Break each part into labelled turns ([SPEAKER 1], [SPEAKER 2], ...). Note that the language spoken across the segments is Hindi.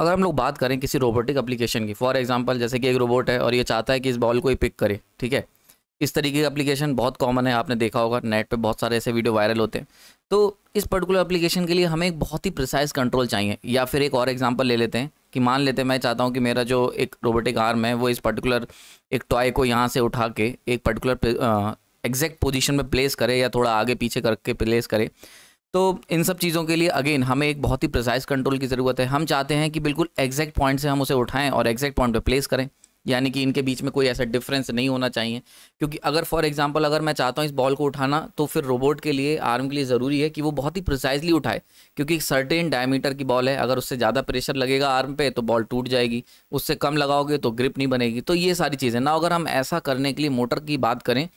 [SPEAKER 1] अगर हम लोग बात करें किसी रोबोटिक एप्लीकेशन की फॉर एग्जांपल जैसे कि एक रोबोट है और ये चाहता है कि इस बॉल को ही पिक करे ठीक है इस तरीके का एप्लीकेशन बहुत कॉमन है आपने देखा होगा नेट पे बहुत सारे ऐसे वीडियो वायरल होते हैं तो इस पर्टिकुलर एप्लीकेशन के लिए हमें एक बहुत ही प्रिसाइज कंट्रोल चाहिए या फिर एक और एग्जाम्पल ले लेते हैं कि मान लेते हैं मैं चाहता हूँ कि मेरा जो एक रोबोटिक आर्म है वो इस पर्टिकुलर एक टॉय को यहाँ से उठा के एक पर्टिकुलर एग्जैक्ट पोजिशन में प्लेस करे या थोड़ा आगे पीछे करके प्लेस करे तो इन सब चीज़ों के लिए अगेन हमें एक बहुत ही प्रिसाइज कंट्रोल की ज़रूरत है हम चाहते हैं कि बिल्कुल एग्जैक्ट पॉइंट से हम उसे उठाएं और एग्जैक्ट पॉइंट पे प्लेस करें यानी कि इनके बीच में कोई ऐसा डिफरेंस नहीं होना चाहिए क्योंकि अगर फॉर एग्जांपल अगर मैं चाहता हूँ इस बॉल को उठाना तो फिर रोबोट के लिए आर्म के लिए ज़रूरी है कि वो बहुत ही प्रिसाइजली उठाए क्योंकि एक सर्टेन डायमीटर की बॉल है अगर उससे ज़्यादा प्रेशर लगेगा आर्म पे तो बॉल टूट जाएगी उससे कम लगाओगे तो ग्रिप नहीं बनेगी तो ये सारी चीज़ें ना अगर हम ऐसा करने के लिए मोटर की बात करें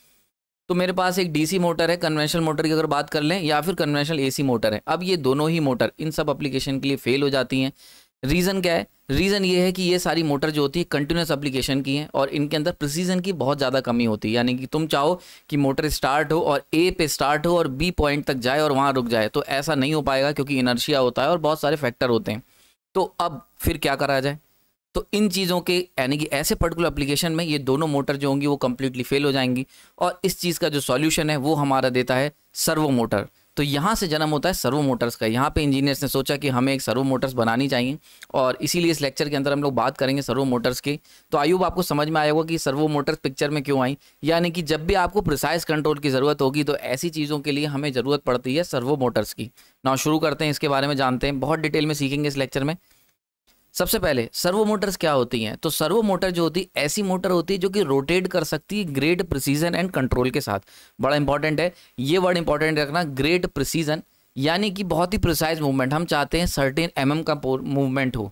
[SPEAKER 1] तो मेरे पास एक डीसी मोटर है कन्वेंशनल मोटर की अगर बात कर लें या फिर कन्वेंशनल एसी मोटर है अब ये दोनों ही मोटर इन सब एप्लीकेशन के लिए फेल हो जाती हैं रीज़न क्या है रीज़न ये है कि ये सारी मोटर जो होती है कंटिन्यूस अप्लीकेशन की हैं और इनके अंदर प्रिसीजन की बहुत ज़्यादा कमी होती है यानी कि तुम चाहो कि मोटर स्टार्ट हो और ए पे स्टार्ट हो और बी पॉइंट तक जाए और वहाँ रुक जाए तो ऐसा नहीं हो पाएगा क्योंकि इनर्शिया होता है और बहुत सारे फैक्टर होते हैं तो अब फिर क्या करा जाए तो इन चीज़ों के यानी कि ऐसे पर्टिकुलर एप्लीकेशन में ये दोनों मोटर जो होंगी वो कम्प्लीटली फेल हो जाएंगी और इस चीज़ का जो सॉल्यूशन है वो हमारा देता है सर्वो मोटर तो यहाँ से जन्म होता है सर्वो मोटर्स का यहाँ पे इंजीनियर्स ने सोचा कि हमें एक सर्वो मोटर्स बनानी चाहिए और इसीलिए इस लेक्चर के अंदर हम लोग बात करेंगे सर्वो मोटर्स की तो आयुब आपको समझ में आया होगा कि सर्वो मोटर्स पिक्चर में क्यों आई यानी कि जब भी आपको प्रिसाइज कंट्रोल की ज़रूरत होगी तो ऐसी चीज़ों के लिए हमें ज़रूरत पड़ती है सर्वो मोटर्स की ना शुरू करते हैं इसके बारे में जानते हैं बहुत डिटेल में सीखेंगे इस लेक्चर में सबसे पहले सर्वो मोटर्स क्या होती हैं तो सर्वो मोटर जो होती है ऐसी मोटर होती है जो कि रोटेट कर सकती है ग्रेट प्रिसीजन एंड कंट्रोल के साथ बड़ा इंपॉर्टेंट है ये वर्ड इंपॉर्टेंट रखना ग्रेट प्रिसीजन यानी कि बहुत ही प्रिसाइज मूवमेंट हम चाहते हैं सर्टेन एम mm का मूवमेंट हो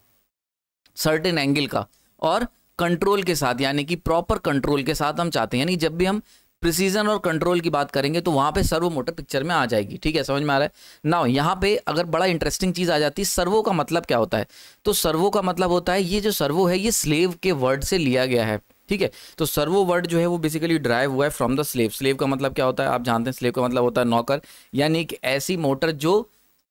[SPEAKER 1] सर्टेन एंगल का और कंट्रोल के साथ यानी कि प्रॉपर कंट्रोल के साथ हम चाहते हैं यानी जब भी हम प्रिसीजन और कंट्रोल की बात करेंगे तो वहाँ पे सर्वो मोटर पिक्चर में आ जाएगी ठीक है समझ में आ रहा है ना यहाँ पे अगर बड़ा इंटरेस्टिंग चीज़ आ जाती है सर्वो का मतलब क्या होता है तो सर्वो का मतलब होता है ये जो सर्वो है ये स्लेव के वर्ड से लिया गया है ठीक है तो सर्वो वर्ड जो है वो बेसिकली ड्राइव हुआ है फ्रॉम द स्लेव स्लेव का मतलब क्या होता है आप जानते हैं स्लेव का मतलब होता है नौकर यानी एक ऐसी मोटर जो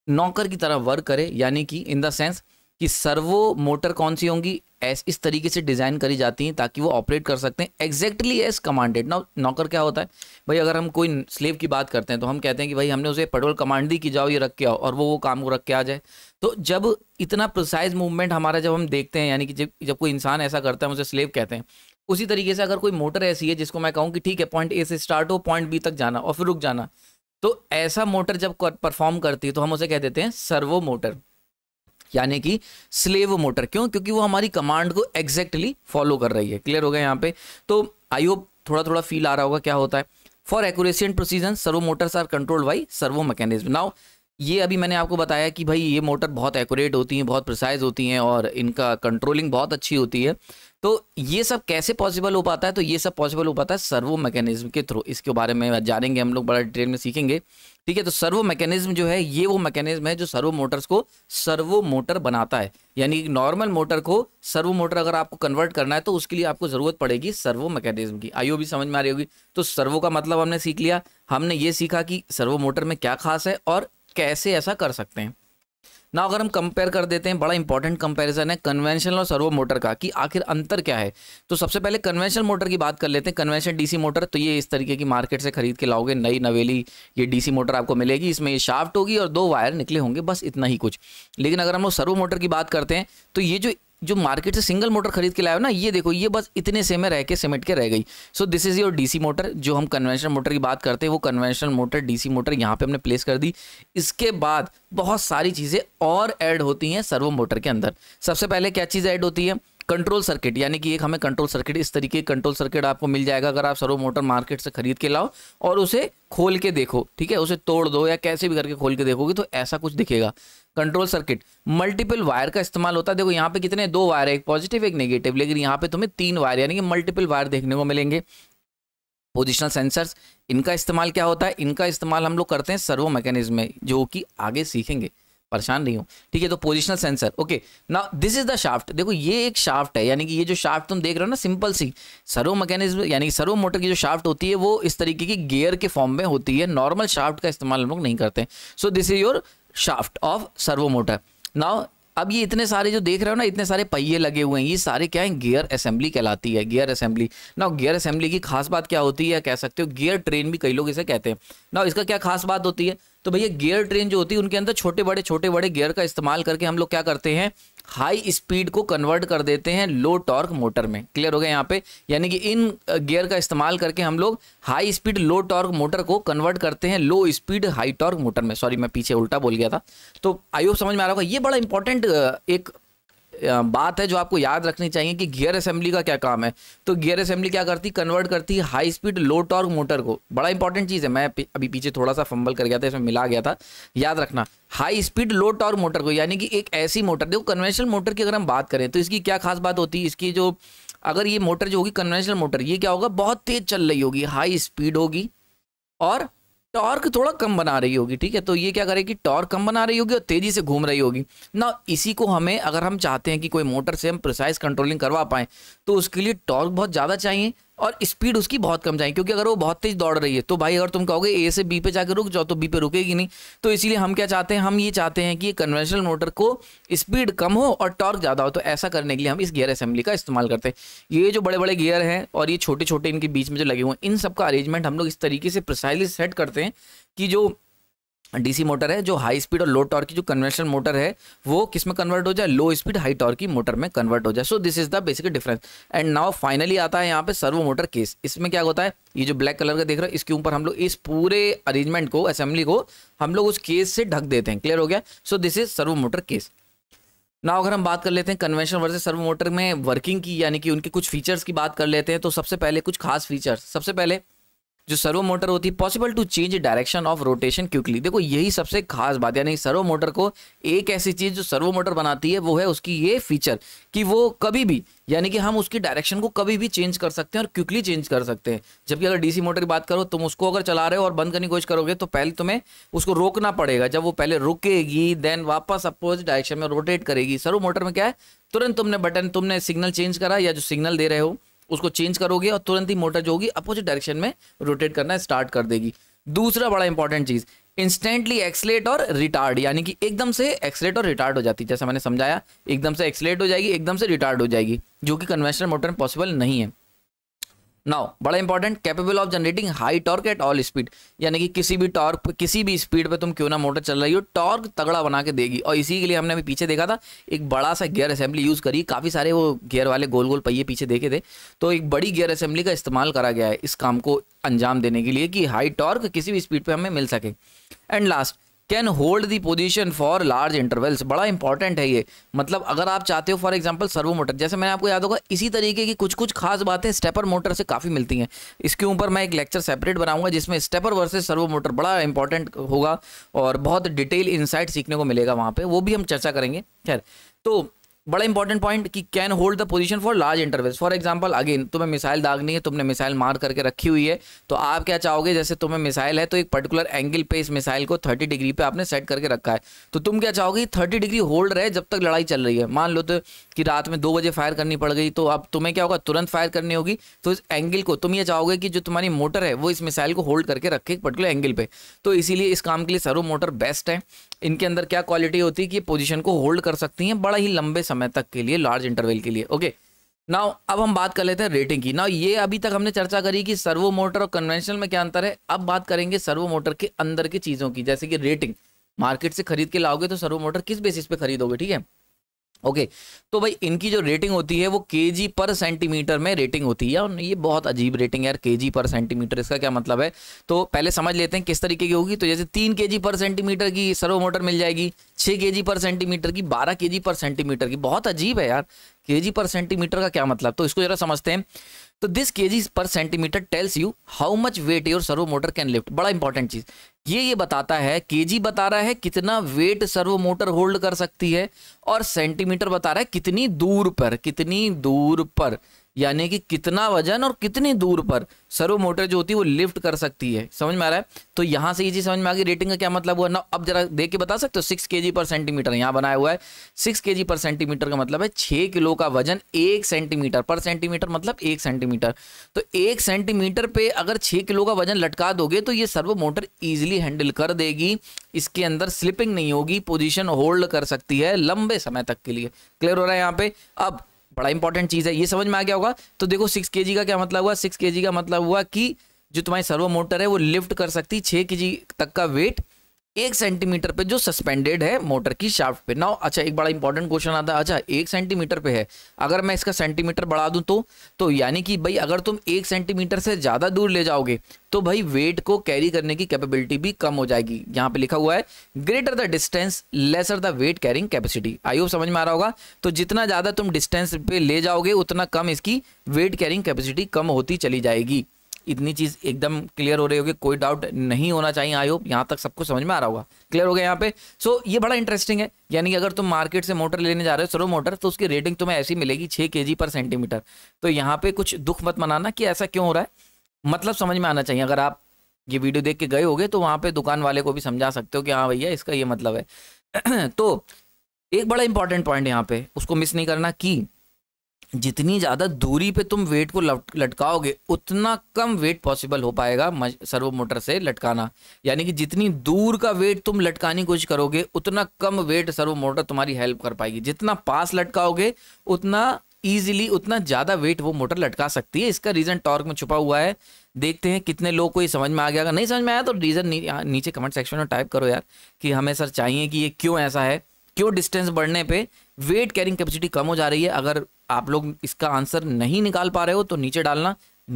[SPEAKER 1] नौकर की तरह वर्क करे यानी कि इन द सेंस कि सर्वो मोटर कौन सी होंगी एस इस तरीके से डिज़ाइन करी जाती हैं ताकि वो ऑपरेट कर सकते हैं एग्जैक्टली एज कमांडेड ना नौकर क्या होता है भाई अगर हम कोई स्लेव की बात करते हैं तो हम कहते हैं कि भाई हमने उसे पेट्रोल कमांड दी कि जाओ ये रख के आओ और वो वो काम को रख के आ जाए तो जब इतना प्रोसाइज मूवमेंट हमारा जब हम देखते हैं यानी कि जब जब कोई इंसान ऐसा करता है उसे स्लेव कहते हैं उसी तरीके से अगर कोई मोटर ऐसी है जिसको मैं कहूँ कि ठीक है पॉइंट ए से स्टार्ट हो पॉइंट बी तक जाना और फिर रुक जाना तो ऐसा मोटर जब परफॉर्म करती है तो हम उसे कह देते हैं सर्वो मोटर यानी कि स्लेव मोटर क्यों क्योंकि वो हमारी कमांड को एग्जैक्टली फॉलो कर रही है क्लियर हो गया यहाँ पे तो आई होप थोड़ा थोड़ा फील आ रहा होगा क्या होता है for accuracy and precision servo motors are controlled by servo mechanism now ये अभी मैंने आपको बताया कि भाई ये मोटर बहुत एक्यूरेट होती हैं बहुत प्रिसाइज होती हैं और इनका कंट्रोलिंग बहुत अच्छी होती है तो ये सब कैसे पॉसिबल हो पाता है तो ये सब पॉसिबल हो पाता है सर्वो मैकेनिज्म के थ्रू इसके बारे में जानेंगे हम लोग बड़ा डिटेल में सीखेंगे ठीक है तो सर्वो मैकेनिज्म जो है ये वो मैकेनिज्म है जो सर्वो मोटर्स को सर्वो मोटर बनाता है यानी नॉर्मल मोटर को सर्वो मोटर अगर आपको कन्वर्ट करना है तो उसके लिए आपको ज़रूरत पड़ेगी सर्वो मैकेनिज्म की आईओ भी समझ में आ रही होगी तो सर्वो का मतलब हमने सीख लिया हमने ये सीखा कि सर्वो मोटर में क्या खास है और कैसे ऐसा कर सकते हैं ना अगर हम कंपेयर कर देते हैं बड़ा इंपॉर्टेंट कंपैरिजन है कन्वेंशनल और सर्वो मोटर का कि आखिर अंतर क्या है तो सबसे पहले कन्वेंशनल मोटर की बात कर लेते हैं कन्वेंशनल डीसी मोटर तो ये इस तरीके की मार्केट से खरीद के लाओगे नई नवेली ये डीसी मोटर आपको मिलेगी इसमें ये शाफ्ट होगी और दो वायर निकले होंगे बस इतना ही कुछ लेकिन अगर हम लोग सर्वो मोटर की बात करते हैं तो ये जो जो मार्केट से सिंगल मोटर खरीद के लाए हो ना ये देखो ये बस इतने से में रह के सिमट के रह गई so this is your DC motor जो हम कन्वेंशनल मोटर की बात करते हैं वो कन्वेंशनल मोटर डीसी मोटर यहाँ पे हमने प्लेस कर दी इसके बाद बहुत सारी चीज़ें और ऐड होती हैं सर्वो मोटर के अंदर सबसे पहले क्या चीज़ ऐड होती है कंट्रोल सर्किट यानी कि एक हमें कंट्रोल सर्किट इस तरीके कंट्रोल सर्किट आपको मिल जाएगा अगर आप सर्वो मोटर मार्केट से खरीद के लाओ और उसे खोल के देखो ठीक है उसे तोड़ दो या कैसे भी करके खोल के देखोगे तो ऐसा कुछ दिखेगा कंट्रोल सर्किट मल्टीपल वायर का इस्तेमाल होता है देखो यहाँ पे कितने दो वायर है एक पॉजिटिव एक नेगेटिव लेकिन यहाँ पे तुम्हें तीन वायर यानी कि मल्टीपल वायर देखने को मिलेंगे पोजिशनल सेंसर्स इनका इस्तेमाल क्या होता है इनका इस्तेमाल हम लोग करते हैं सर्वो मैकेनिज्म में जो कि आगे सीखेंगे परेशान नहीं हूँ ठीक है तो पोजिशनल सेंसर ओके ना दिस इज द शाफ्ट देखो ये एक शाफ्ट है यानी कि ये जो शाफ्ट तुम देख रहे हो ना सिंपल सी सर्वो मैकेनिज्म यानी सर्वो मोटर की जो शाफ्ट होती है वो इस तरीके की गेयर के फॉर्म में होती है नॉर्मल शाफ्ट का इस्तेमाल हम लोग नहीं करते so this is your shaft of servo motor now अब ये इतने सारे जो देख रहे हो ना इतने सारे पहिए लगे हुए हैं ये सारे क्या हैं गियर असेंबली कहलाती है गियर असेंबली ना गियर असेंबली की खास बात क्या होती है कह सकते हो गियर ट्रेन भी कई लोग इसे कहते हैं ना इसका क्या खास बात होती है तो भैया गियर ट्रेन जो होती है उनके अंदर छोटे बड़े छोटे बड़े गियर का इस्तेमाल करके हम लोग क्या करते हैं हाई स्पीड को कन्वर्ट कर देते हैं लो टॉर्क मोटर में क्लियर हो गया यहाँ पे यानी कि इन गियर का इस्तेमाल करके हम लोग high speed low torque motor को कन्वर्ट करते हैं low speed high torque motor में सॉरी मैं पीछे उल्टा बोल गया था तो आई होप समझ में आ रहा होगा ये बड़ा इंपॉर्टेंट एक बात है जो आपको याद रखनी चाहिए कि गियर असेंबली का क्या काम है तो गियर असेंबली क्या करती कन्वर्ट करती है high speed low torque motor को बड़ा इंपॉर्टेंट चीज़ है मैं अभी पीछे थोड़ा सा फंबल कर गया था इसमें मिला गया था याद रखना high speed low torque motor को यानी कि एक ऐसी मोटर देखो कन्वेंशनल मोटर की अगर हम बात करें तो इसकी क्या खास बात होती है इसकी जो अगर ये मोटर जो होगी कन्वेंशनल मोटर ये क्या होगा बहुत तेज चल रही होगी हाई स्पीड होगी और टॉर्क थोड़ा कम बना रही होगी ठीक है तो ये क्या करेगी टॉर्क कम बना रही होगी और तेजी से घूम रही होगी ना इसी को हमें अगर हम चाहते हैं कि कोई मोटर से हम प्रिसाइज कंट्रोलिंग करवा पाएं तो उसके लिए टॉर्क बहुत ज़्यादा चाहिए और स्पीड उसकी बहुत कम जाएगी क्योंकि अगर वो बहुत तेज दौड़ रही है तो भाई अगर तुम कहोगे ए से बी पे जाकर रुक जाओ तो बी पे रुकेगी नहीं तो इसीलिए हम क्या चाहते हैं हम ये चाहते हैं कि कन्वेंशनल मोटर को स्पीड कम हो और टॉर्क ज़्यादा हो तो ऐसा करने के लिए हम इस गियर असेंबली का इस्तेमाल करते हैं ये जो बड़े बड़े गियर हैं और ये छोटे छोटे इनके बीच में जो लगे हुए हैं इन सब का अरेंजमेंट हम लोग इस तरीके से प्रिसाइजली सेट करते हैं कि जो डीसी मोटर है जो हाई स्पीड और लो टॉर्क की जो कन्वेंशनल मोटर है वो किस में कन्वर्ट हो जाए लो स्पीड हाई टॉर्क की मोटर में कन्वर्ट हो जाए so this is the basic difference and now finally आता है यहाँ पे सर्वो मोटर केस इसमें क्या होता है ये जो ब्लैक कलर का देख रहे हो इसके ऊपर हम लोग इस पूरे अरेंजमेंट को असेंबली को हम लोग उस केस से ढक देते हैं क्लियर हो गया so this is servo motor case ना अगर हम बात कर लेते हैं कन्वेंशन वर्सेज सर्वो मोटर में वर्किंग की यानी कि उनके कुछ फीचर्स की बात कर लेते हैं तो सबसे पहले कुछ खास फीचर्स सबसे पहले जो सर्वो मोटर होती है possible to change direction of rotation quickly देखो यही सबसे खास बात यानी सर्वो मोटर को एक ऐसी चीज़ जो सर्वो मोटर बनाती है वो है उसकी ये फीचर कि वो कभी भी यानी कि हम उसकी डायरेक्शन को कभी भी चेंज कर सकते हैं और क्विकली चेंज कर सकते हैं जबकि अगर डीसी मोटर की बात करो तुम उसको अगर चला रहे हो और बंद करने की कोशिश करोगे तो पहले तुम्हें उसको रोकना पड़ेगा जब वो पहले रुकेगी देन वापस अपोजिट डायरेक्शन में रोटेट करेगी सर्वो मोटर में क्या है तुरंत तुमने बटन तुमने सिग्नल चेंज करा या जो सिग्नल दे रहे हो उसको चेंज करोगे और तुरंत ही मोटर जो होगी अपोजिट डायरेक्शन में रोटेट करना स्टार्ट कर देगी दूसरा बड़ा इंपॉर्टेंट चीज़ इंस्टेंटली एक्सलेट और रिटार्ड यानी कि एकदम से एक्सलेट और रिटार्ड हो जाती है जैसा मैंने समझाया एकदम से एक्सलेट हो जाएगी एकदम से रिटार्ड हो जाएगी जो कि कन्वेंशनल मोटर में पॉसिबल नहीं है नाउ बड़ा important capable of generating high torque at all speed यानी कि किसी भी टॉर्क किसी भी स्पीड पे तुम क्यों ना मोटर चल रही हो टॉर्क तगड़ा बना के देगी और इसी के लिए हमने अभी पीछे देखा था एक बड़ा सा गियर असेंबली यूज़ करी काफ़ी सारे वो गियर वाले गोल गोल पहिए पीछे देखे थे तो एक बड़ी गियर असेंबली का इस्तेमाल करा गया है इस काम को अंजाम देने के लिए कि हाई टॉर्क किसी भी स्पीड पर हमें मिल सके and last can hold the position for large intervals बड़ा इंपॉर्टेंट है ये मतलब अगर आप चाहते हो फॉर एग्जाम्पल सर्वो मोटर जैसे मैंने आपको याद होगा इसी तरीके की कुछ कुछ खास बातें स्टेपर मोटर से काफ़ी मिलती हैं इसके ऊपर मैं एक लेक्चर सेपरेट बनाऊंगा जिसमें स्टेपर वर्सेज सर्वो मोटर बड़ा इंपॉर्टेंट होगा और बहुत डिटेल इंसाइट सीखने को मिलेगा वहाँ पर वो भी हम चर्चा करेंगे खैर तो बड़ा इंपॉर्टेंट पॉइंट कि can hold the position for large intervals for example again तुम्हें मिसाइल दागनी है तुमने मिसाइल मार करके रखी हुई है तो आप क्या चाहोगे जैसे तुम्हें मिसाइल है तो एक पर्टिकुलर एंगल पे इस मिसाइल को थर्टी डिग्री पे आपने सेट करके रखा है तो तुम क्या चाहोगे थर्टी डिग्री होल्ड रहे जब तक लड़ाई चल रही है मान लो तो कि रात में दो बजे फायर करनी पड़ गई तो अब तुम्हें क्या होगा तुरंत फायर करनी होगी तो इस एंगल को तुम ये चाहोगे कि जो तुम्हारी मोटर है वो इस मिसाइल को होल्ड करके रखे एक पर्टिकुलर एंगल पे तो इसीलिए इस काम के लिए सरो मोटर बेस्ट है इनके अंदर क्या क्वालिटी होती है कि पोजिशन को होल्ड कर सकती हैं बड़ा ही लंबे समय तक के लिए लार्ज इंटरवेल के लिए ओके नाउ अब हम बात कर लेते हैं रेटिंग की नाउ ये अभी तक हमने चर्चा करी कि सर्वो मोटर और कन्वेंशनल में क्या अंतर है अब बात करेंगे सर्वो मोटर के अंदर की चीज़ों की जैसे कि रेटिंग मार्केट से खरीद के लाओगे तो सर्वो मोटर किस बेसिस पे खरीदोगे ठीक है ओके तो भाई इनकी जो रेटिंग होती है वो के पर सेंटीमीटर में रेटिंग होती है यार ये बहुत अजीब रेटिंग है यार के पर सेंटीमीटर इसका क्या मतलब है तो पहले समझ लेते हैं किस तरीके की होगी तो जैसे तीन के पर सेंटीमीटर की सर्वो मोटर मिल जाएगी छः के पर सेंटीमीटर की बारह के पर सेंटीमीटर की बहुत अजीब है यार के पर सेंटीमीटर का क्या मतलब तो इसको जरा समझते हैं तो this g per centimetre tells you how much weight your servo motor can lift बड़ा इंपॉर्टेंट चीज़ ये ये बताता है केजी बता रहा है कितना वेट सर्वो मोटर होल्ड कर सकती है और सेंटीमीटर बता रहा है कितनी दूर पर कितनी दूर पर यानी कि कितना वजन और कितनी दूर पर सर्वो मोटर जो होती है वो लिफ्ट कर सकती है समझ में आ रहा है तो यहाँ से ये चीज़ समझ में आ गई रेटिंग का क्या मतलब हुआ ना अब जरा देख के बता सकते हो सिक्स के पर सेंटीमीटर यहाँ बनाया हुआ है सिक्स के पर सेंटीमीटर का मतलब है छः किलो का वजन एक सेंटीमीटर पर सेंटीमीटर मतलब एक सेंटीमीटर तो एक सेंटीमीटर पे अगर छः किलो का वजन लटका दोगे तो ये सर्वो मोटर ईजिली हैंडल कर देगी इसके अंदर स्लिपिंग नहीं होगी पोजिशन होल्ड कर सकती है लंबे समय तक के लिए क्लियर हो रहा है यहाँ पे अब बड़ा इंपॉर्टेंट चीज़ है ये समझ में आ गया होगा तो देखो सिक्स के का क्या मतलब हुआ सिक्स के का मतलब हुआ कि जो तुम्हारी सर्वो मोटर है वो लिफ्ट कर सकती छः के तक का वेट एक सेंटीमीटर पे जो सस्पेंडेड है मोटर की शाफ्ट पे ना अच्छा एक बड़ा इंपॉर्टेंट क्वेश्चन आता है अच्छा एक सेंटीमीटर पे है अगर मैं इसका सेंटीमीटर बढ़ा दूं तो तो यानी कि भाई अगर तुम एक सेंटीमीटर से ज़्यादा दूर ले जाओगे तो भाई वेट को कैरी करने की कैपेबिलिटी भी कम हो जाएगी यहाँ पे लिखा हुआ है greater the distance lesser the weight carrying capacity I hope समझ में आ रहा होगा तो जितना ज़्यादा तुम डिस्टेंस पे ले जाओगे उतना कम इसकी वेट कैरिंग कैपेसिटी कम होती चली जाएगी इतनी चीज़ एकदम क्लियर हो रही होगी कोई डाउट नहीं होना चाहिए आई होप यहाँ तक सबको समझ में आ रहा होगा क्लियर हो गया यहाँ पे सो so, ये बड़ा इंटरेस्टिंग है यानी कि अगर तुम मार्केट से मोटर लेने जा रहे हो सरो मोटर तो उसकी रेटिंग तुम्हें ऐसी मिलेगी छह के पर सेंटीमीटर तो यहाँ पे कुछ दुख मत मनाना कि ऐसा क्यों हो रहा है मतलब समझ में आना चाहिए अगर आप ये वीडियो देख के गए होगे तो वहाँ पे दुकान वाले को भी समझा सकते हो कि हाँ भैया इसका ये मतलब है तो एक बड़ा इंपॉर्टेंट पॉइंट यहाँ पे उसको मिस नहीं करना की जितनी ज़्यादा दूरी पे तुम वेट को लटकाओगे उतना कम वेट पॉसिबल हो पाएगा सर्वो मोटर से लटकाना यानी कि जितनी दूर का वेट तुम लटकाने की कोशिश करोगे उतना कम वेट सर्वो मोटर तुम्हारी हेल्प कर पाएगी जितना पास लटकाओगे उतना ईजिली उतना ज़्यादा वेट वो मोटर लटका सकती है इसका रीज़न टॉर्क में छुपा हुआ है देखते हैं कितने लोग को ये समझ में आ गया अगर नहीं समझ में आया तो रीज़न नी, नीचे कमेंट सेक्शन में टाइप करो यार कि हमें सर चाहिए कि ये क्यों ऐसा है क्यों डिस्टेंस बढ़ने पे वेट कैरिंग कैपेसिटी कम हो जा रही है अगर आप लोग इसका आंसर नहीं निकाल पा रहे हो तो नीचे डालना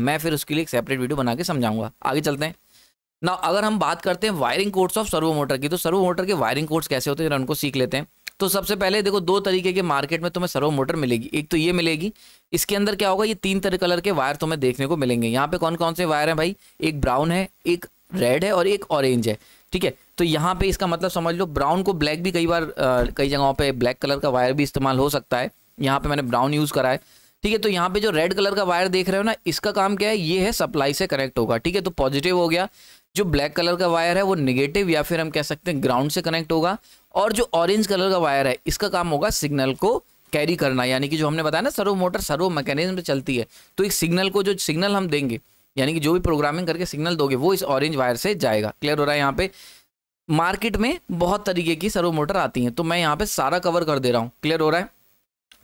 [SPEAKER 1] मैं फिर उसके लिए एक सेपरेट वीडियो बना के समझाऊंगा आगे चलते हैं ना अगर हम बात करते हैं wiring codes of servo motor की तो सर्वो मोटर के वायरिंग कोड्स कैसे होते हैं उनको सीख लेते हैं तो सबसे पहले देखो दो तरीके के मार्केट में तुम्हें सर्वो मोटर मिलेगी एक तो ये मिलेगी इसके अंदर क्या होगा ये तीन तरह कलर के वायर तुम्हें देखने को मिलेंगे यहाँ पे कौन कौन से वायर हैं भाई एक ब्राउन है एक रेड है और एक ऑरेंज है ठीक है तो यहाँ पे इसका मतलब समझ लो ब्राउन को ब्लैक भी कई बार कई जगहों पे ब्लैक कलर का वायर भी इस्तेमाल हो सकता है यहाँ पे मैंने ब्राउन यूज़ करा है ठीक है तो यहाँ पे जो रेड कलर का वायर देख रहे हो ना इसका काम क्या है ये है सप्लाई से कनेक्ट होगा ठीक है तो पॉजिटिव हो गया जो ब्लैक कलर का वायर है वो निगेटिव या फिर हम कह सकते हैं ग्राउंड से कनेक्ट होगा और जो ऑरेंज कलर का वायर है इसका काम होगा सिग्नल को कैरी करना यानी कि जो हमने बताया ना सर्वो मोटर सर्वो मैकेनिज्म पे चलती है तो एक सिग्नल को जो सिग्नल हम देंगे यानी कि जो भी प्रोग्रामिंग करके सिग्नल दोगे वो इस ऑरेंज वायर से जाएगा क्लियर हो रहा है यहाँ पे मार्केट में बहुत तरीके की सर्वो मोटर आती हैं तो मैं यहाँ पे सारा कवर कर दे रहा हूँ क्लियर हो रहा है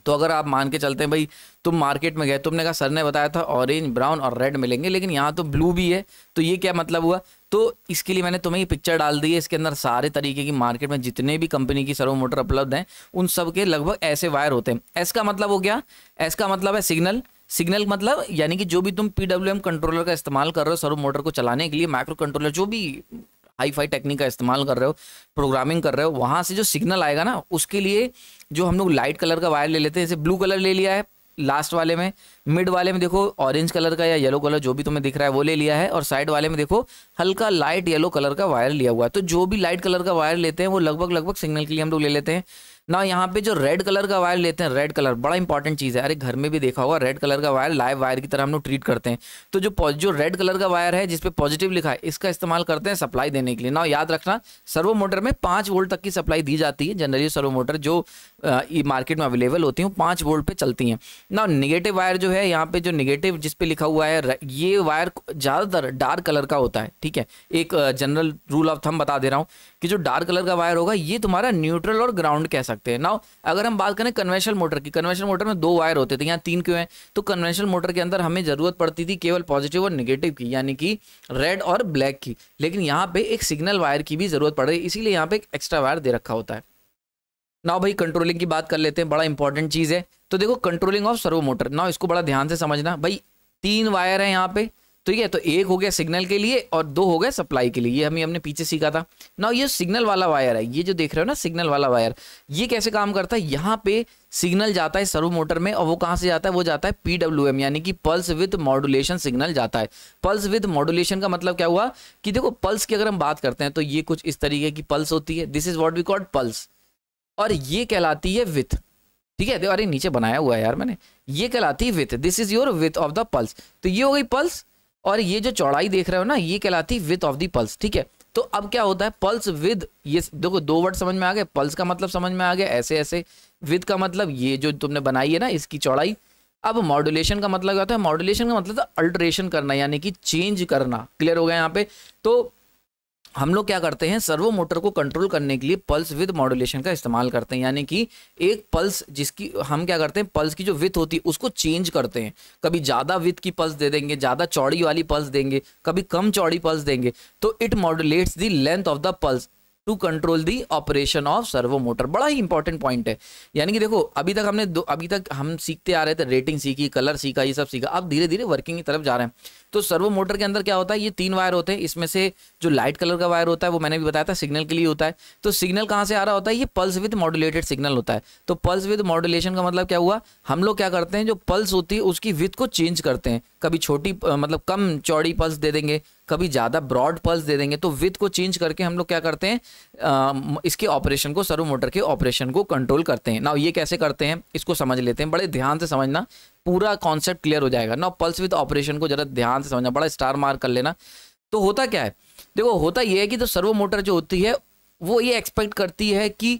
[SPEAKER 1] तो अगर आप मान के चलते हैं भाई तुम मार्केट में गए तुमने कहा सर ने बताया था ऑरेंज ब्राउन और रेड मिलेंगे लेकिन यहाँ तो ब्लू भी है तो ये क्या मतलब हुआ तो इसके लिए मैंने तुम्हें ये पिक्चर डाल दी है इसके अंदर सारे तरीके की मार्केट में जितने भी कंपनी की सर्वो मोटर उपलब्ध हैं उन सब के लगभग ऐसे वायर होते हैं एस का मतलब हो गया एस का मतलब है सिग्नल सिग्नल मतलब यानी कि जो भी तुम पी कंट्रोलर का इस्तेमाल कर रहे हो सर्वो मोटर को चलाने के लिए माइक्रो कंट्रोलर जो भी हाई फाई टेक्निक का इस्तेमाल कर रहे हो प्रोग्रामिंग कर रहे हो वहाँ से जो सिग्नल आएगा ना उसके लिए जो हम लोग लाइट कलर का वायर ले लेते हैं जैसे ब्लू कलर ले लिया है लास्ट वाले में मिड वाले में देखो ऑरेंज कलर का या येलो कलर जो भी तुम्हें दिख रहा है वो ले लिया है और साइड वाले में देखो हल्का लाइट येलो कलर का वायर लिया हुआ है तो जो भी लाइट कलर का वायर लेते हैं वो लगभग लगभग सिग्नल के लिए हम लोग ले लेते हैं ना यहाँ पे जो रेड कलर का वायर लेते हैं रेड कलर बड़ा इंपॉर्टेंट चीज़ है अरे घर में भी देखा होगा रेड कलर का वायर लाइव वायर की तरह हम लोग ट्रीट करते हैं तो जो जो रेड कलर का वायर है जिसपे पॉजिटिव लिखा है इसका इस्तेमाल करते हैं सप्लाई देने के लिए ना याद रखना सर्वो मोटर में पाँच वोल्ट तक की सप्लाई दी जाती है जनरली सर्वो मोटर जो मार्केट में अवेलेबल होती हैं पांच पाँच वोल्ट पर चलती हैं ना निगेटिव वायर जो है है यहाँ पे जो निगेटिव जिसपे लिखा हुआ है ये वायर ज़्यादातर डार्क कलर का होता है ठीक है एक जनरल रूल ऑफ थम बता दे रहा हूँ कि जो डार्क कलर का वायर होगा ये तुम्हारा न्यूट्रल और ग्राउंड कह सकते हैं नाउ अगर हम बात करें कन्वेंशनल मोटर की कन्वेंशनल मोटर में दो वायर होते थे यहाँ तीन क्यों हैं तो कन्वेंशनल मोटर के अंदर हमें ज़रूरत पड़ती थी केवल पॉजिटिव और निगेटिव की यानी कि रेड और ब्लैक की लेकिन यहाँ पे एक सिग्नल वायर की भी ज़रूरत पड़ रही है इसीलिए यहाँ पे एक एक्स्ट्रा वायर दे रखा होता है नाउ भाई कंट्रोलिंग की बात कर लेते हैं बड़ा इंपॉर्टेंट चीज़ है तो देखो controlling of servo motor now इसको बड़ा ध्यान से समझना भाई तीन वायर है यहाँ पे तो ठीक है तो एक हो गया सिग्नल के लिए और दो हो गया सप्लाई के लिए ये हमें हमने पीछे सीखा था ना ये सिग्नल वाला वायर है ये जो देख रहे हो ना सिग्नल वाला वायर ये कैसे काम करता है यहाँ पे सिग्नल जाता है सर्वो मोटर में और वो कहाँ से जाता है वो जाता है पीडब्ल्यू यानी कि पल्स विद मॉडुलेशन सिग्नल जाता है पल्स विद मॉडुलेशन का मतलब क्या हुआ कि देखो पल्स की अगर हम बात करते हैं तो ये कुछ इस तरीके की पल्स होती है this is what we called pulse और ये कहलाती है विथ ठीक है अरे नीचे बनाया हुआ है यार मैंने ये कहलाती है width this is your width of the pulse तो ये हो गई पल्स और ये जो चौड़ाई देख रहे हो ना ये कहलाती विथ ऑफ द पल्स ठीक है तो अब क्या होता है पल्स विद ये देखो दो वर्ड समझ में आ गए पल्स का मतलब समझ में आ गया ऐसे ऐसे विद का मतलब ये जो तुमने बनाई है ना इसकी चौड़ाई अब मॉड्यूलेशन का मतलब क्या होता है मॉड्यूलेशन का मतलब अल्टरेशन करना यानी कि चेंज करना क्लियर हो गया यहाँ पे तो हम लोग क्या करते हैं सर्वो मोटर को कंट्रोल करने के लिए पल्स विद मॉड्यूलेशन का इस्तेमाल करते हैं यानी कि एक पल्स जिसकी हम क्या करते हैं पल्स की जो विथ होती है उसको चेंज करते हैं कभी ज़्यादा विथ की पल्स दे देंगे ज़्यादा चौड़ी वाली पल्स देंगे कभी कम चौड़ी पल्स देंगे तो it modulates the length of the pulse to control the operation of servo motor बड़ा ही इंपॉर्टेंट पॉइंट है यानी कि देखो अभी तक हमने दो अभी तक हम सीखते आ रहे थे रेटिंग सीखी कलर सीखा ये सब सीखा अब धीरे धीरे वर्किंग की तरफ जा रहे हैं तो सर्वो मोटर के अंदर क्या होता है ये तीन वायर होते हैं इसमें से जो लाइट कलर का वायर होता है वो मैंने भी बताया था सिग्नल के लिए होता है तो सिग्नल कहाँ से आ रहा होता है ये पल्स विद मॉड्यूलेटेड सिग्नल होता है तो पल्स विद मॉड्यूलेशन का मतलब क्या हुआ हम लोग क्या करते हैं जो पल्स होती है उसकी विथ को चेंज करते हैं कभी छोटी मतलब कम चौड़ी पल्स दे देंगे कभी ज़्यादा ब्रॉड पल्स दे देंगे तो विथ को चेंज करके हम लोग क्या करते हैं इसके ऑपरेशन को सर्व मोटर के ऑपरेशन को कंट्रोल करते हैं ना ये कैसे करते हैं इसको समझ लेते हैं बड़े ध्यान से समझना पूरा कॉन्सेप्ट क्लियर हो जाएगा ना पल्स विथ ऑपरेशन को ज़रा ध्यान से समझना बड़ा स्टार मार्क कर लेना तो होता क्या है देखो होता यह है कि जो तो सर्वो मोटर जो होती है वो ये एक्सपेक्ट करती है कि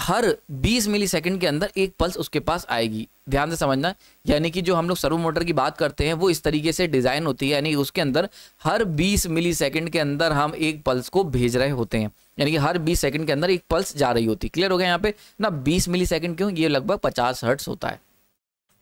[SPEAKER 1] हर 20 मिली सेकेंड के अंदर एक पल्स उसके पास आएगी ध्यान से समझना यानी कि जो हम लोग सर्वो मोटर की बात करते हैं वो इस तरीके से डिज़ाइन होती है यानी उसके अंदर हर 20 मिली सेकेंड के अंदर हम एक पल्स को भेज रहे होते हैं यानी कि हर 20 सेकेंड के अंदर एक पल्स जा रही होती है क्लियर हो गया यहाँ पे ना 20 मिली सेकेंड क्यों ये लगभग 50 हर्ट्स होता है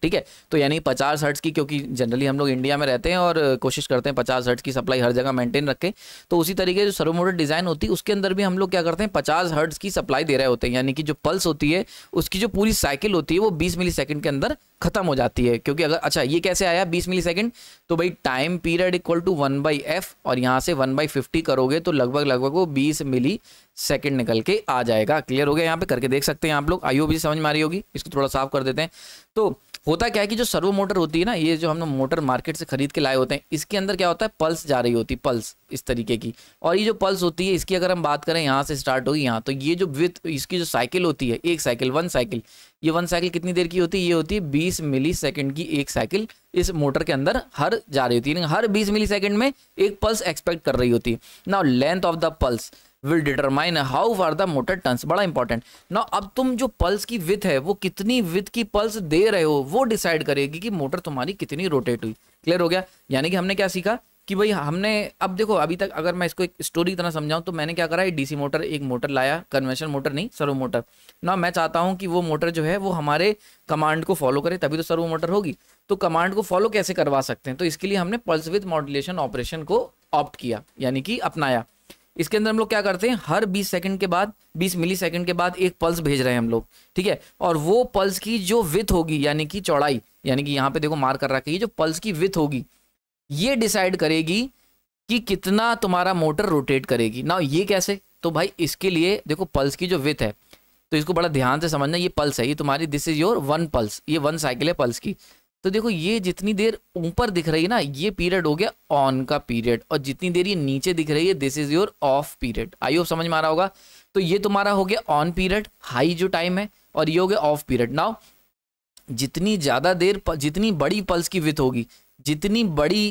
[SPEAKER 1] ठीक है तो यानी पचास हर्ट्स की क्योंकि जनरली हम लोग इंडिया में रहते हैं और कोशिश करते हैं पचास हर्ट्स की सप्लाई हर जगह मेंटेन रखें तो उसी तरीके जो सर्वो मोटर डिज़ाइन होती है उसके अंदर भी हम लोग क्या करते हैं पचास हर्ट्स की सप्लाई दे रहे होते हैं यानी कि जो पल्स होती है उसकी जो पूरी साइकिल होती है वो बीस मिली के अंदर खत्म हो जाती है क्योंकि अगर अच्छा ये कैसे आया बीस मिली तो भाई time period equal to one by F और यहाँ से वन बाई फिफ्टी करोगे तो लगभग लगभग वो बीस मिली सेकेंड निकल के आ जाएगा क्लियर हो गया यहाँ पे करके देख सकते हैं आप लोग आई भी समझ में आ रही होगी इसको थोड़ा साफ कर देते हैं तो होता क्या है कि जो सर्वो मोटर होती है ना ये जो लोग मोटर मार्केट से खरीद के लाए होते हैं इसके अंदर क्या होता है पल्स जा रही होती है पल्स इस तरीके की और ये जो पल्स होती है इसकी अगर हम बात करें यहाँ से स्टार्ट होगी यहाँ तो ये जो विथ इसकी जो साइकिल होती है एक साइकिल वन साइकिल ये वन साइकिल कितनी देर की होती है ये होती है बीस मिली सेकेंड की एक साइकिल इस मोटर के अंदर हर जा रही होती है हर बीस मिली सेकेंड में एक पल्स एक्सपेक्ट कर रही होती है ना length of the pulse will determine how far the motor turns बड़ा इंपॉर्टेंट ना अब तुम जो पल्स की विथ है वो कितनी विथ की पल्स दे रहे हो वो डिसाइड करेगी कि मोटर तुम्हारी कितनी रोटेट हुई क्लियर हो गया यानी कि हमने क्या सीखा कि भाई हमने अब देखो अभी तक अगर मैं इसको एक स्टोरी तरह समझाऊं तो मैंने क्या करा है डीसी मोटर एक मोटर लाया कन्वेंशन मोटर नहीं सर्वो मोटर ना मैं चाहता हूं कि वो मोटर जो है वो हमारे कमांड को फॉलो करे तभी तो सर्वो मोटर होगी तो कमांड को फॉलो कैसे करवा सकते हैं तो इसके लिए हमने पल्स विद मॉडुलेशन ऑपरेशन को ऑप्ट किया यानी कि अपनाया इसके अंदर हम लोग क्या करते हैं हर 20 सेकंड के बाद 20 मिली सेकंड के बाद एक पल्स भेज रहे हैं हम लोग ठीक है और वो पल्स की जो विथ होगी यानी कि चौड़ाई यानी कि यहाँ पे देखो मार कर रखा है जो पल्स की विथ होगी ये डिसाइड करेगी कि कितना तुम्हारा मोटर रोटेट करेगी ना ये कैसे तो भाई इसके लिए देखो पल्स की जो विथ है तो इसको बड़ा ध्यान से समझना ये पल्स है ये तुम्हारी this is your one pulse ये वन साइकिल है पल्स की तो देखो ये जितनी देर ऊपर दिख रही है ना ये पीरियड हो गया ऑन का पीरियड और जितनी देर ये नीचे दिख रही है this is your off period I hope समझ में आ रहा होगा तो ये तुम्हारा हो गया ऑन पीरियड हाई जो टाइम है और ये हो गया ऑफ पीरियड नाउ जितनी ज़्यादा देर जितनी बड़ी पल्स की विथ होगी जितनी बड़ी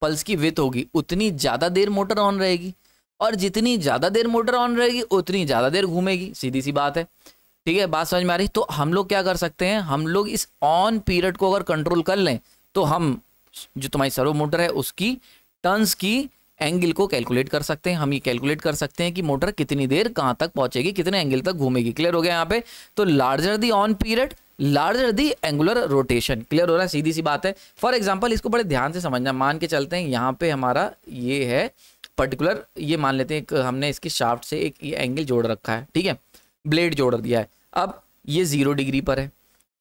[SPEAKER 1] पल्स की विथ होगी उतनी ज़्यादा देर मोटर ऑन रहेगी और जितनी ज़्यादा देर मोटर ऑन रहेगी उतनी ज़्यादा देर घूमेगी सीधी सी बात है ठीक है बात समझ में आ रही तो हम लोग क्या कर सकते हैं हम लोग इस ऑन पीरियड को अगर कंट्रोल कर लें तो हम जो तुम्हारी सर्वो मोटर है उसकी टर्न्स की एंगल को कैलकुलेट कर सकते हैं हम ये कैलकुलेट कर सकते हैं कि मोटर कितनी देर कहाँ तक पहुंचेगी कितने एंगल तक घूमेगी क्लियर हो गया यहाँ पे तो larger the on period larger the angular rotation clear हो रहा है सीधी सी बात है फॉर एग्जाम्पल इसको बड़े ध्यान से समझना मान के चलते हैं यहाँ पे हमारा ये है पर्टिकुलर ये मान लेते हैं हमने इसकी शाफ्ट से एक एंगल जोड़ रखा है ठीक है ब्लेड जोड़ दिया है अब ये ज़ीरो डिग्री पर है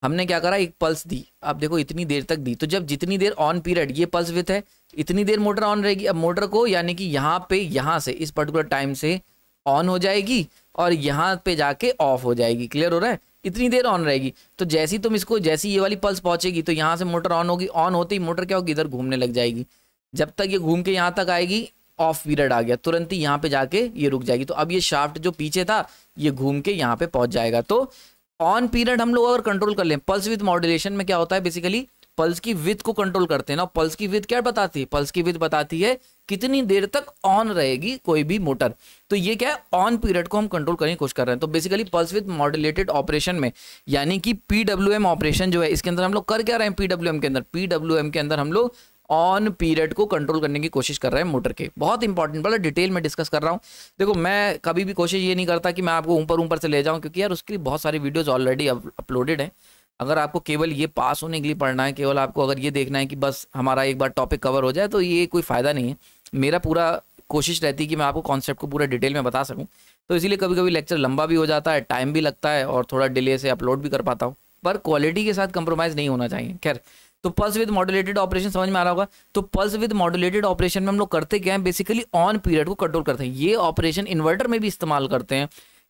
[SPEAKER 1] हमने क्या करा एक पल्स दी आप देखो इतनी देर तक दी तो जब जितनी देर ऑन पीरियड ये पल्स विथ है इतनी देर मोटर ऑन रहेगी अब मोटर को यानी कि यहाँ पे यहाँ से इस पर्टिकुलर टाइम से ऑन हो जाएगी और यहाँ पे जाके ऑफ हो जाएगी क्लियर हो रहा है इतनी देर ऑन रहेगी तो जैसी तुम इसको जैसी ये वाली पल्स पहुँचेगी तो यहाँ से मोटर ऑन होगी ऑन होते ही मोटर क्या होगी इधर घूमने लग जाएगी जब तक ये घूम के यहाँ तक आएगी ऑफ पीरियड आ गया तुरंत ही यहाँ पे जाके ये रुक जाएगी तो अब ये शाफ्ट जो पीछे था ये घूम के यहाँ पे पहुंच जाएगा तो ऑन पीरियड हम लोग अगर कंट्रोल कर लें पल्स विथ मॉड्यूलेशन में क्या होता है बेसिकली पल्स की विथ को कंट्रोल करते हैं ना पल्स की विथ क्या बताती है पल्स की विथ बताती है कितनी देर तक ऑन रहेगी कोई भी मोटर तो ये क्या है ऑन पीरियड को हम कंट्रोल करने की कोशिश कर रहे हैं तो basically pulse width modulated operation में यानी कि पीडब्ल्यूएम ऑपरेशन जो है इसके अंदर हम लोग कर क्या रहे हैं पीडब्ल्यूएम के अंदर पीडब्ल्यूएम के अंदर हम लोग ऑन पीरियड को कंट्रोल करने की कोशिश कर रहे हैं मोटर के बहुत इंपॉर्टेंट बड़ा डिटेल में डिस्कस कर रहा हूँ देखो मैं कभी भी कोशिश ये नहीं करता कि मैं आपको ऊपर ऊपर से ले जाऊँ क्योंकि यार उसकी बहुत सारी वीडियोज़ ऑलरेडी अपलोडेड हैं अगर आपको केवल ये पास होने के लिए पढ़ना है केवल आपको अगर ये देखना है कि बस हमारा एक बार टॉपिक कवर हो जाए तो ये कोई फ़ायदा नहीं है मेरा पूरा कोशिश रहती है कि मैं आपको कॉन्सेप्ट को पूरा डिटेल में बता सकूँ तो इसीलिए कभी कभी लेक्चर लंबा भी हो जाता है टाइम भी लगता है और थोड़ा डिले से अपलोड भी कर पाता हूँ पर क्वालिटी के साथ कंप्रोमाइज़ नहीं होना चाहिए खैर तो पल्स विद मॉड्यूलेटेड ऑपरेशन समझ में आ रहा होगा तो पल्स विद मॉड्यूलेटेड ऑपरेशन में हम लोग करते क्या है बेसिकली ऑन पीरियड को कंट्रोल करते हैं ये ऑपरेशन इन्वर्टर में भी इस्तेमाल करते हैं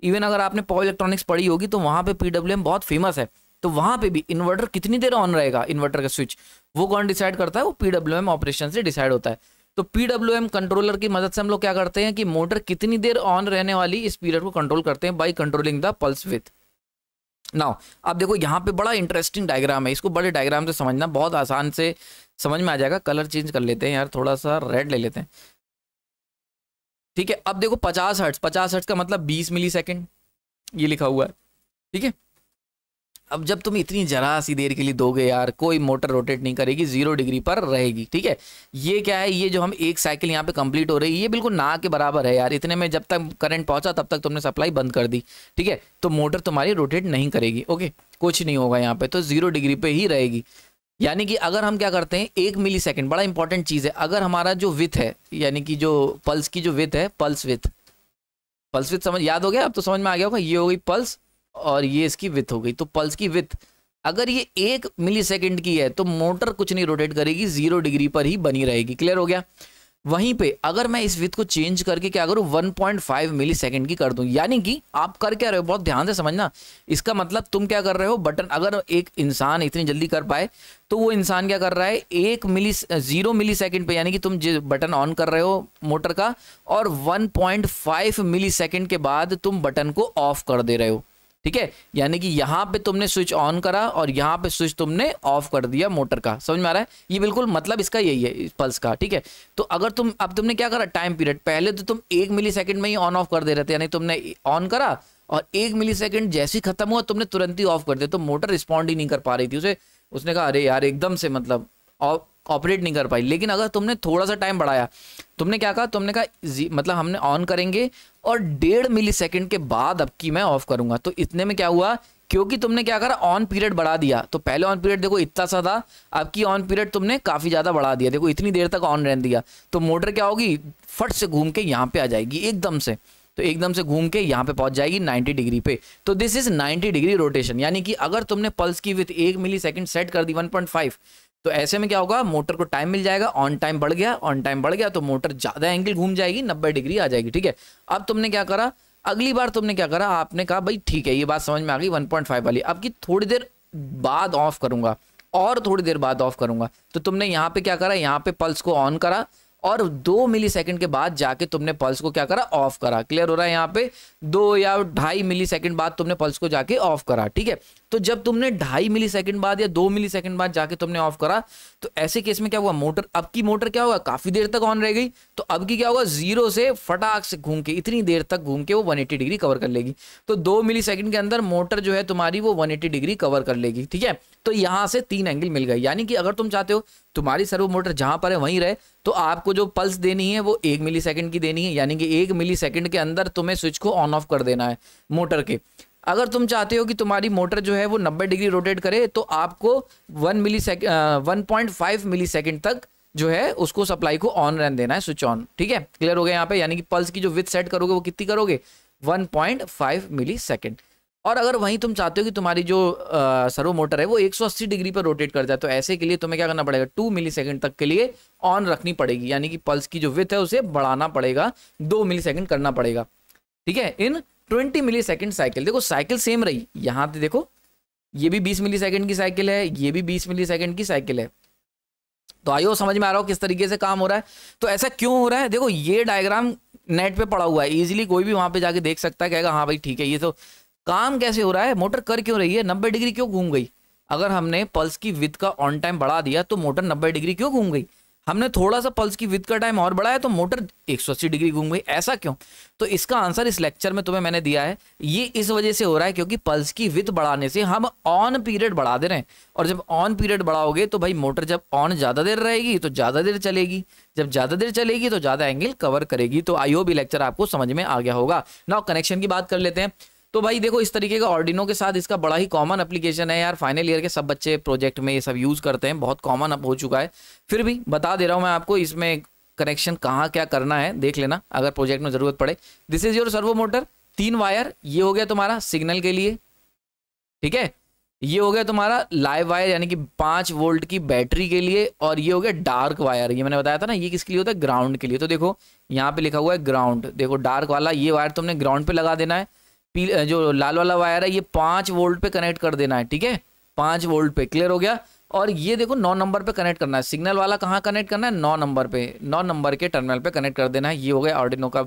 [SPEAKER 1] इवन अगर आपने पावर इलेक्ट्रॉनिक्स पढ़ी होगी तो वहाँ पे पीडब्ल्यूएम बहुत फेमस है तो वहाँ पे भी इन्वर्टर कितनी देर ऑन रहेगा इन्वर्टर का स्विच वो कौन डिसाइड करता है वो पीडब्ल्यूएम ऑपरेशन से डिसाइड होता है तो पीडब्ल्यूएम कंट्रोलर की मदद से हम लोग क्या करते हैं कि मोटर कितनी देर ऑन रहने वाली इस पीरियड को कंट्रोल करते हैं by controlling the pulse width now अब देखो यहाँ पे बड़ा इंटरेस्टिंग डायग्राम है इसको बड़े डायग्राम से समझना बहुत आसान से समझ में आ जाएगा कलर चेंज कर लेते हैं यार थोड़ा सा रेड ले लेते हैं ठीक है अब देखो पचास हर्ट्स पचास हर्ट्स का मतलब बीस मिली सेकेंड ये लिखा हुआ है ठीक है अब जब तुम इतनी जरा सी देर के लिए दोगे यार कोई मोटर रोटेट नहीं करेगी जीरो डिग्री पर रहेगी ठीक है ये क्या है ये जो हम एक साइकिल यहाँ पे कंप्लीट हो रही है ये बिल्कुल ना के बराबर है यार इतने में जब तक करंट पहुंचा तब तक तुमने सप्लाई बंद कर दी ठीक है तो मोटर तुम्हारी रोटेट नहीं करेगी ओके कुछ नहीं होगा यहाँ पे तो जीरो डिग्री पे ही रहेगी यानी कि अगर हम क्या करते हैं एक मिली सेकेंड बड़ा इंपॉर्टेंट चीज़ है अगर हमारा जो विथ है यानी कि जो पल्स की जो विथ है पल्स विथ पल्स विथ समझ याद हो गया अब तो समझ में आ गया होगा ये होगी पल्स और ये इसकी विथ हो गई तो पल्स की विथ अगर ये एक मिली सेकेंड की है तो मोटर कुछ नहीं रोटेट करेगी जीरो डिग्री पर ही बनी रहेगी क्लियर हो गया वहीं पे अगर मैं इस विथ को चेंज करके क्या करूँ one point five millisecond की कर दूँ यानी कि आप कर क्या रहे हो बहुत ध्यान से समझना इसका मतलब तुम क्या कर रहे हो बटन अगर एक इंसान इतनी जल्दी कर पाए तो वो इंसान क्या कर रहा है एक मिली जीरो मिली सेकेंड पर यानी कि तुम जिस बटन ऑन कर रहे हो मोटर का और वन फाइव मिली सेकेंड के बाद तुम बटन को ऑफ कर दे रहे हो ठीक है यानी कि यहां पे तुमने स्विच ऑन करा और यहां पे स्विच तुमने ऑफ कर दिया मोटर का समझ में आ रहा है ये बिल्कुल मतलब इसका यही है इस पल्स का ठीक है तो अगर तुम अब तुमने क्या करा टाइम पीरियड पहले तो तुम एक मिली में ही ऑन ऑफ कर दे रहे थे यानी तुमने ऑन करा और एक मिली जैसे ही खत्म हुआ तुमने तुरंत ही ऑफ कर दिया तो मोटर रिस्पॉन्ड ही नहीं कर पा रही थी उसे उसने कहा अरे यार एकदम से मतलब ऑफ ऑपरेट नहीं कर पाई लेकिन अगर तुमने थोड़ा सा टाइम बढ़ाया तुमने क्या कहा तुमने कहा मतलब हमने ऑन करेंगे और डेढ़ मिली सेकेंड के बाद अब की मैं ऑफ करूंगा तो इतने में क्या हुआ क्योंकि तुमने क्या करा ऑन पीरियड बढ़ा दिया तो पहले ऑन पीरियड देखो इतना सा था अब की ऑन पीरियड तुमने काफ़ी ज़्यादा बढ़ा दिया देखो इतनी देर तक ऑन रहने दिया तो मोटर क्या होगी फट से घूम के यहाँ पे आ जाएगी एकदम से तो एकदम से घूम के यहाँ पे पहुंच जाएगी 90 डिग्री पे तो दिस इज 90 डिग्री रोटेशन यानी कि अगर तुमने पल्स की विथ एक मिली सेकेंड सेट कर दी 1.5 तो ऐसे में क्या होगा मोटर को टाइम मिल जाएगा ऑन टाइम बढ़ गया ऑन टाइम बढ़ गया तो मोटर ज़्यादा एंगल घूम जाएगी नब्बे डिग्री आ जाएगी ठीक है अब तुमने क्या करा अगली बार तुमने क्या करा आपने कहा भाई ठीक है ये बात समझ में आ गई 1.5 वाली अब की थोड़ी देर बाद ऑफ करूंगा और थोड़ी देर बाद ऑफ करूंगा तो तुमने यहाँ पे क्या करा यहाँ पे पल्स को ऑन करा और दो मिली सेकेंड के बाद जाके तुमने पल्स को क्या करा ऑफ करा क्लियर हो रहा है यहाँ पे दो या ढाई मिली सेकेंड बाद तुमने पल्स को जाके ऑफ करा ठीक है तो जब तुमने ढाई मिली सेकेंड बाद या दो मिली सेकेंड बाद जाके तुमने ऑफ करा तो ऐसे केस में क्या हुआ मोटर अब की मोटर क्या होगा काफी देर तक ऑन रह गई तो अब की क्या होगा जीरो से फटाक से घूम के इतनी देर तक घूम के वो 180 डिग्री कवर कर लेगी तो दो मिली सेकेंड के अंदर मोटर जो है तुम्हारी वो 180 डिग्री कवर कर लेगी ठीक है तो यहां से तीन एंगल मिल गए यानी कि अगर तुम चाहते हो तुम्हारी सर्वो मोटर जहां पर है वहीं रहे तो आपको जो पल्स देनी है वो एक मिली सेकंड की देनी है यानी कि एक मिली सेकेंड के अंदर तुम्हें स्विच को ऑन ऑफ कर देना है मोटर के अगर तुम चाहते हो कि तुम्हारी मोटर जो है वो 90 डिग्री रोटेट करे तो आपको 1 मिली वन मिली सेकेंड तक जो है उसको सप्लाई को ऑन रहने देना है स्विच ऑन ठीक है क्लियर हो गया यहाँ पे यानी कि पल्स की जो विथ सेट करोगे वो कितनी करोगे 1.5 मिली सेकेंड और अगर वहीं तुम चाहते हो कि तुम्हारी जो सर्वो मोटर है वो 180 डिग्री पर रोटेट कर जाए तो ऐसे के लिए तुम्हें क्या करना पड़ेगा टू मिली सेकेंड तक के लिए ऑन रखनी पड़ेगी यानी कि पल्स की जो विथ है उसे बढ़ाना पड़ेगा दो मिली सेकेंड करना पड़ेगा ठीक है in twenty millisecond cycle देखो साइकिल सेम रही यहाँ पे देखो ये भी बीस मिली सेकेंड की साइकिल है ये भी बीस मिली सेकेंड की साइकिल है तो आइयो समझ में आ रहा हो किस तरीके से काम हो रहा है तो ऐसा क्यों हो रहा है देखो ये डायग्राम नेट पे पड़ा हुआ है इजीली कोई भी वहां पे जाके देख सकता है कहेगा हाँ भाई ठीक है ये तो काम कैसे हो रहा है मोटर कर क्यों रही है नब्बे डिग्री क्यों घूम गई अगर हमने पल्स की विद का ऑन टाइम बढ़ा दिया तो मोटर नब्बे डिग्री क्यों घूम गई हमने थोड़ा सा पल्स की विद का टाइम और बढ़ाया तो मोटर 180 डिग्री घूम गई ऐसा क्यों तो इसका आंसर इस लेक्चर में तुम्हें मैंने दिया है ये इस वजह से हो रहा है क्योंकि पल्स की विथ बढ़ाने से हम ऑन पीरियड बढ़ा दे रहे हैं और जब ऑन पीरियड बढ़ाओगे तो भाई मोटर जब ऑन ज़्यादा देर रहेगी तो ज़्यादा देर चलेगी जब ज़्यादा देर चलेगी तो ज़्यादा एंगल कवर करेगी तो आई होप ये लेक्चर आपको समझ में आ गया होगा ना कनेक्शन की बात कर लेते हैं तो भाई देखो इस तरीके का ऑर्डिनो के साथ इसका बड़ा ही कॉमन एप्लीकेशन है यार फाइनल ईयर के सब बच्चे प्रोजेक्ट में ये सब यूज़ करते हैं बहुत कॉमन अप हो चुका है फिर भी बता दे रहा हूँ मैं आपको इसमें कनेक्शन कहाँ क्या करना है देख लेना अगर प्रोजेक्ट में ज़रूरत पड़े this is your servo motor तीन वायर ये हो गया तुम्हारा सिग्नल के लिए ठीक है ये हो गया तुम्हारा लाइव वायर यानी कि पाँच वोल्ट की बैटरी के लिए और ये हो गया डार्क वायर ये मैंने बताया था ना ये किसके लिए होता है ग्राउंड के लिए तो देखो यहाँ पे लिखा हुआ है ग्राउंड देखो डार्क वाला ये वायर तुमने ग्राउंड पे लगा देना है जो लाल वाला वायर है ये पांच वोल्ट पे कनेक्ट कर देना है ठीक है पांच वोल्ट पे क्लियर हो गया और ये देखो नौ नंबर पे कनेक्ट करना है सिग्नल वाला कहाँ कनेक्ट करना है नौ नंबर पे नौ नंबर के टर्मिनल पे कनेक्ट कर देना है ये हो गया ऑर्डिनो का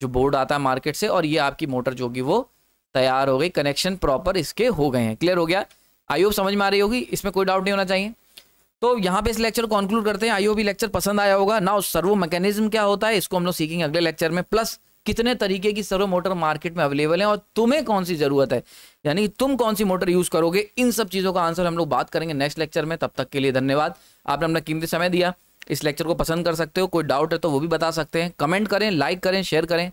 [SPEAKER 1] जो बोर्ड आता है मार्केट से और ये आपकी मोटर जो होगी वो तैयार हो गई कनेक्शन प्रॉपर इसके हो गए हैं क्लियर हो गया आईओ समझ में आ रही होगी इसमें कोई डाउट नहीं होना चाहिए तो यहाँ पे इस लेक्चर को कंक्लूड करते हैं आईओ भी लेक्चर पसंद आया होगा ना सर्वो मैकेनिज्म क्या होता है इसको हम लोग सीखेंगे अगले लेक्चर में प्लस कितने तरीके की सर्व मोटर मार्केट में अवेलेबल है और तुम्हें कौन सी ज़रूरत है यानी तुम कौन सी मोटर यूज़ करोगे इन सब चीज़ों का आंसर हम लोग बात करेंगे नेक्स्ट लेक्चर में तब तक के लिए धन्यवाद आपने अपना कीमती समय दिया इस लेक्चर को पसंद कर सकते हो कोई डाउट है तो वो भी बता सकते हैं कमेंट करें लाइक करें शेयर करें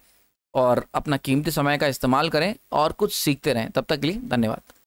[SPEAKER 1] और अपना कीमती समय का इस्तेमाल करें और कुछ सीखते रहें तब तक के लिए धन्यवाद